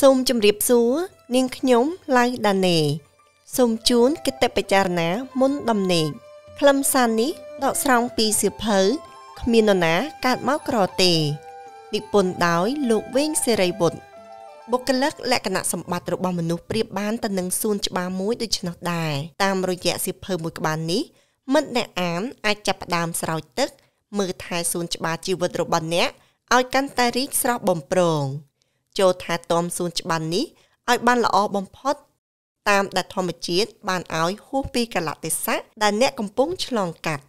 សូមជម្រាបសួរនាងខ្ញុំឡៅដាណេសូមជូនគតិបចារណាមុនដំណេកខ្លឹមសារនេះដកស្រង់ពីសៀវភៅគ្មាននរណាកាត់មកក្រទេនិពន្ធដោយលោកវេងសេរីវុឌ្ឍបុគ្គលិកលក្ខណៈសម្បត្តិរបស់មនុស្សប្រៀបបានទៅនឹងសួនច្បារមួយដូច្នោះដែរតាមរយៈសៀវភៅមួយក្បាលនេះមិត្តអ្នកអានអាចចាប់ផ្ដើមស្រោចទឹក មើលថែសួនច្បារជីវិតរបស់អ្នកឲ្យកាន់តែរីកស្រស់បំព្រងចូលថែទាំសួនច្បារនេះឲ្យ បាន ល្អបំផុត តាម ដែលធម្មជាតិបានឲ្យហួសពីកលតិសៈដែលអ្នកកំពុងឆ្លងកាត់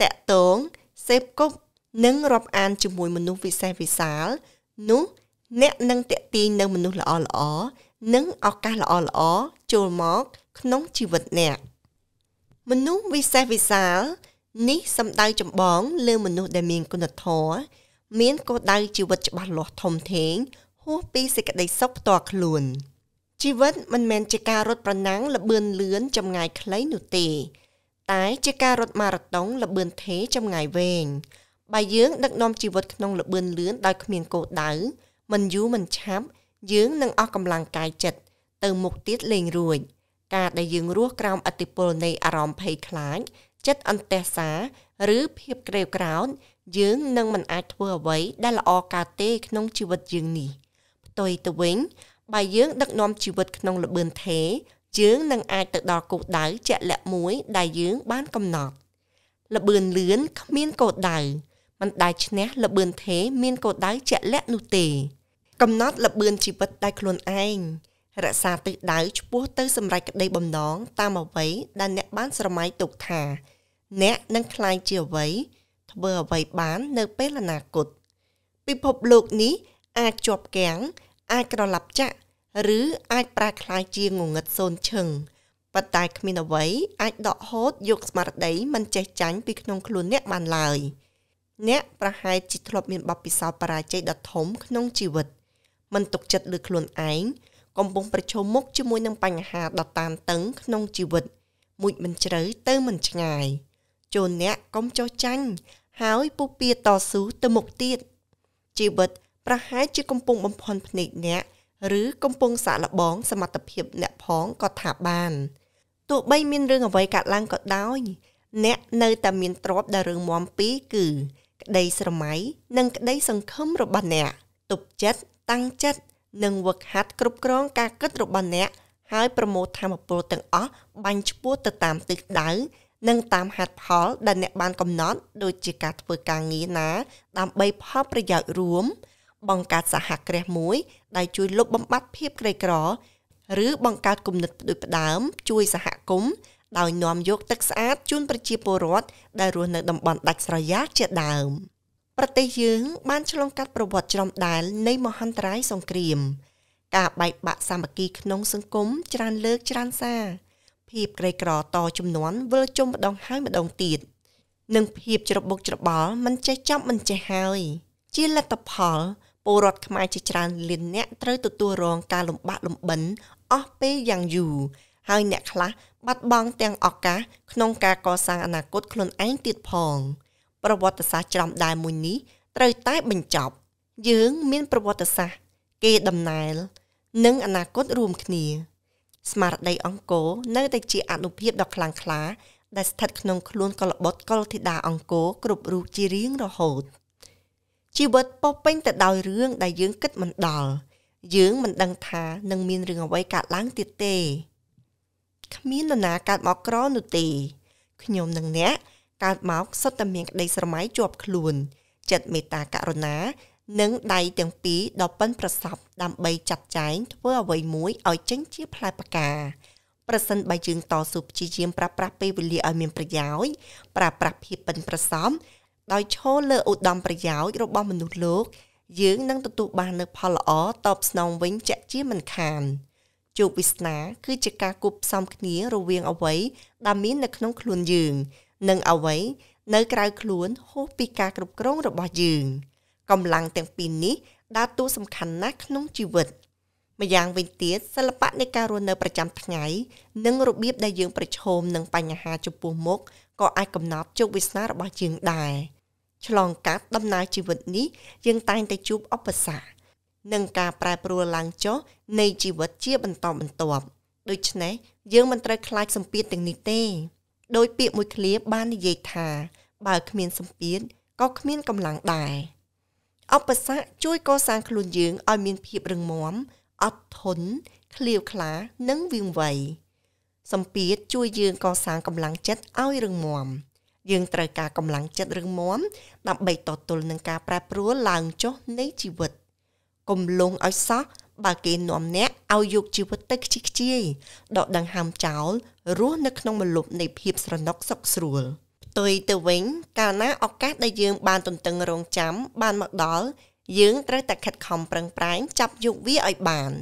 តកតងសេពគប់និងរាប់អានជាមួយមនុស្សវិសេសវិសាល នោះអ្នកនឹងតេទីងនៅមនុស្សល្អល្អនិងឱកាសល្អល្អចូលមកក្នុងជីវិតអ្នកមនុស្សវិសេសវិសាល នេះសំដៅចម្បងលើមនុស្សដែលមានគុណធម៌មានគោលដៅជីវិតច្បាស់លាស់ធំធេងហួសពីសេចក្តីសុខផ្ទាល់ខ្លួនជីវិតមិនមែនជាការរត់ប្រណាំងលបឿនលឿនចម្ងាយខ្លីនោះទេតែជាការរត់ម៉ារ៉ាតុងលបឿនថេរចម្ងាយវែងបើយើងដឹកនាំជីវិតក្នុងលបឿនលឿនដោយគ្មានគោលដៅមិនយូរមិនឆាប់យើងនឹងអស់កម្លាំងកាយចិត្តទៅមុខទៀតលែងរួច ការដែលយើងរស់ក្រោមអតិពលនៃអារម្មណ៍ភ័យខ្លាចចិត្តអន្ទះសាឬភាពក្រីក្រោនយើងនឹងមិនអាចធ្វើអ្វីដែលល្អកើតទេក្នុងជីវិតយើងនេះ។ផ្ទុយទៅវិញបើយើង ដឹកនាំជីវិតក្នុងល្បឿនថេរយើងនឹងអាចទៅដល់គោលដៅជាក់លាក់មួយ ដែលយើងបានកំណត់ល្បឿនលឿនគ្មានគោលដៅមិនដែលឈ្នះល្បឿនថេរមានគោលដៅជាក់លាក់នោះទេ កំណត់ល្បឿនជីវិតដោយខ្លួនឯងរក្សាទិសដៅឆ្ពោះទៅសម្រេចក្តីបំណងតាមអ្វីដែលអ្នកបានស្រមៃទុកថាអ្នកនឹងក្លាយជាអ្វីធ្វើអ្វីបាននៅពេលអនាគតពិភពលោកនេះអាចជាប់គាំងអាចក្រឡាប់ចាក់ ឬអាចប្រែក្លាយជាងងឹតសូនឈឹងប៉ុន្តែគ្មានអ្វី អាចដកហូតយកស្មារតីមិនចេះចាញ់ពីក្នុងខ្លួនអ្នកបានឡើយអ្នកប្រហែលជាធ្លាប់មានបទពិសោធន៍បរាជ័យដ៏ធំក្នុងជីវិតមិនទុកចិត្តលើខ្លួនឯងកំពុងប្រឈមមុខជាមួយនឹងបញ្ហាដ៏តានតឹង ក្នុងជីវិត មួយមិនជ្រៅទៅមិនឆ្ងាយចូលអ្នកកុំចោះចាញ់ហើយពុះពៀតស៊ូទៅមុខទៀតជីវិតប្រហែលជាកំពុងបំផន់ភ្នែកអ្នកឬកំពុងសាក់លបងសមត្ថភាពអ្នកផងក៏ថាបានទោះបីមានរឿងអ្វីកើតឡើងក៏ដោយអ្នកនៅតែមានទ្រព្យដែលរឿងមមពីរគឺក្តីស្រមៃនិងក្តីសង្ឃឹមរបស់អ្នកទប់ចិត្តតាំងចិត្តនិងវឹកហាត់គ្រប់គ្រងការគិតរបស់អ្នកហើយប្រមូលធម៌ពលទាំងអស់បាញ់ឈ្មោះទៅតាមទិសដៅនិងតាមហេតុផលដែលអ្នកបានកំណត់ដូចជាការធ្វើការងារណាដើម្បីផលប្រយោជន៍រួមបង្កើតសហគ្រាសមួយដែលជួយលុបបំបាត់ភាពក្រីក្រឬបង្កើតគំនិតផ្ដួចផ្ដើមជួយសហគមន៍ដោយនាំយកទឹកស្អាតជូនប្រជាពលរដ្ឋដែលរស់នៅតំបន់ដាច់ស្រយាលជាដើមប្រទេសយើងបានឆ្លងកាត់ប្រវត្តិច្រំដែលនៃមហន្តរាយសង្គ្រាម ការបែកបាក់សាមគ្គីក្នុងសង្គមច្រើនលើកច្រើនសាភាពក្រីក្រតចំនួនវិលជុំម្ដងហើយម្ដងទៀតនិងភាពច្របុកច្របល់មិនចេះចប់មិនចេះហើយ ជាលទ្ធផលពលរដ្ឋខ្មែរជាច្រើនលានអ្នកត្រូវទទួលរងការលំបាកលំបិនអស់ពេលយ៉ាងយូរហើយអ្នកខ្លះបាត់បង់ទាំងឱកាសក្នុងការកសាងអនាគតខ្លួនឯងទៀតផងប្រវត្តិសាស្ត្រច្រំដែរមួយនេះត្រូវតែបញ្ចប់យើងមានប្រវត្តិសាស្ត្រគេដំណែល និងអនាគតរួមគ្នាស្មារតីអង្គរនៅតែជាអនុភាពដ៏ខ្លាំងក្លាដែលស្ថិតក្នុងខ្លួនកលបុត្រកលធីតាអង្គរគ្រប់រូបជារៀងរហូត។ជីវិតពោពេញទៅដោយរឿងដែលយើងគិតមិនដល់យើងមិនដឹងថានឹងមានរឿងអ្វីកើតឡើងទៀតទេគ្មាននរណាកើតមកក្រនោះទេខ្ញុំនិងអ្នកកើតមកសុទ្ធតែមានក្តីស្រមៃជាប់ខ្លួន ចិត្តមេត្តាករុណា និងដៃទាំងពីរដ៏ប៉ិនប្រសប់ដើម្បីចាត់ចែងធ្វើអ្វីមួយឲ្យចេញជាផ្លែផ្កាប្រសិនបើយើងតស៊ូព្យាយាមប្រាស្រ័យពេលវេលាឲ្យមានប្រយោជន៍ប្រាស្រ័យភាពប៉ិនប្រសប់ដោយឈរលើឧត្តមប្រយោជន៍របស់មនុស្សលោកយើងនឹងទទួលបាននូវផលល្អតបស្នងវិញជាក់ជាមិនខានជោគវាសនាគឺជាការគប់ផ្សំគ្នារវាងអ្វីដែលមាននៅក្នុងខ្លួនយើង និងអ្វីនៅក្រៅខ្លួនហួសពីការគ្រប់គ្រងរបស់យើងកម្លាំងទាំងពីរនេះដើរតួសំខាន់ណាស់ក្នុងជីវិតម្យ៉ាងវិញទៀតសិល្បៈនៃការរស់នៅប្រចាំថ្ងៃ និងរបៀបដែលយើងប្រឈមនឹងបញ្ហាចំពោះមុខក៏អាចកំណត់ជោគវាសនារបស់យើងដែរ។ឆ្លងកាត់ដំណើរជីវិតនេះយើងតែងតែជួបឧបសគ្គនិងការប្រែប្រួលឡើងចុះនៃជីវិតជាបន្តបន្ទាប់ដូច្នេះយើងមិនត្រូវខ្លាចសម្ពាធទាំងនេះទេដោយពាក្យមួយឃ្លាបាននិយាយថា បើគ្មានសម្ពាធក៏គ្មានកម្លាំងដែរឧបសគ្គជួយកសាងខ្លួនយើងឲ្យមានភាពរឹងមាំអត់ធន់ឃ្លាវខ្លា និងវាងវៃសម្ពាធជួយយើងកសាងកម្លាំងចិត្តឲ្យរឹងមាំ។យើងត្រូវការកម្លាំងចិត្តរឹងមាំដើម្បីតទល់នឹងការប្រែប្រួលឡើងចុះនៃជីវិត កុំលងឲ្យសោះបើគេនាំអ្នកឲ្យយកជីវិតទៅខ្ជិះខ្ជាយដកដង្ហើមចោលរស់នៅក្នុងមលប់នៃភាពស្រណុកសុខស្រួលផ្ទុយទៅវិញ កាលណាឱកាសដែលយើងបានទន្ទឹងរង់ចាំបានមកដល់យើងត្រូវតែខិតខំប្រឹងប្រែងចាប់យកវាឲ្យបាន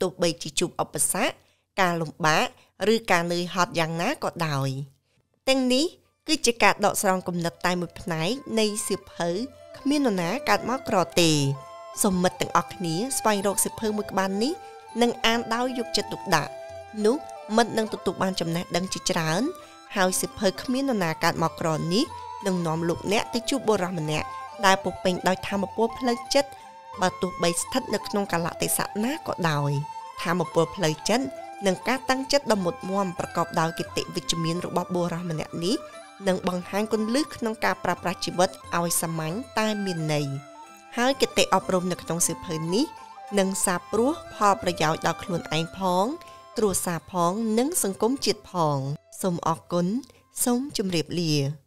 ទោះបីជាជួបឧបសគ្គការលំបាកឬការនឿយហត់យ៉ាងណាក៏ដោយទាំងនេះគឺជាការដកស្រង់គំនិតតែមួយផ្នែកនៃសៀវភៅគ្មាននរណាកើតមកក្រទេ សមិទ្ធទាំងអស់គ្នាស្វែងរកសៀវភៅមួយក្បាលនេះនិងអានដោយយកចិត្តទុកដាក់នោះមិត្តនឹងទទួលបានចំណេះដឹងជាច្រើនហើយសៀវភៅគ្មាននរណាកើតមកក្រនេះនឹងនាំលោកអ្នកទៅជួបបុរសម្នាក់ដែលពុពេញដោយធម៌ពលផ្លូវចិត្តបើទោះបីស្ថិតនៅក្នុងកលៈទេសៈណាក៏ដោយធម៌ពលផ្លូវចិត្តនិងការតាំងចិត្តដ៏មុតមមប្រកបដោយគតិវិជ្ជមានរបស់បុរសម្នាក់នេះនិងបង្ហាញគន្លឹះក្នុងការប្រើប្រាស់ជីវិតឲ្យសាមញ្ញតែមានន័យហើយគតិអប់រំនៅក្នុងសៀវភៅនេះនឹងសាព្រោះផលប្រយោជន៍ដល់ខ្លួនឯងផងគ្រួសារផងនិងសង្គមជាតិផងសូមអរគុណសូមជម្រាបលា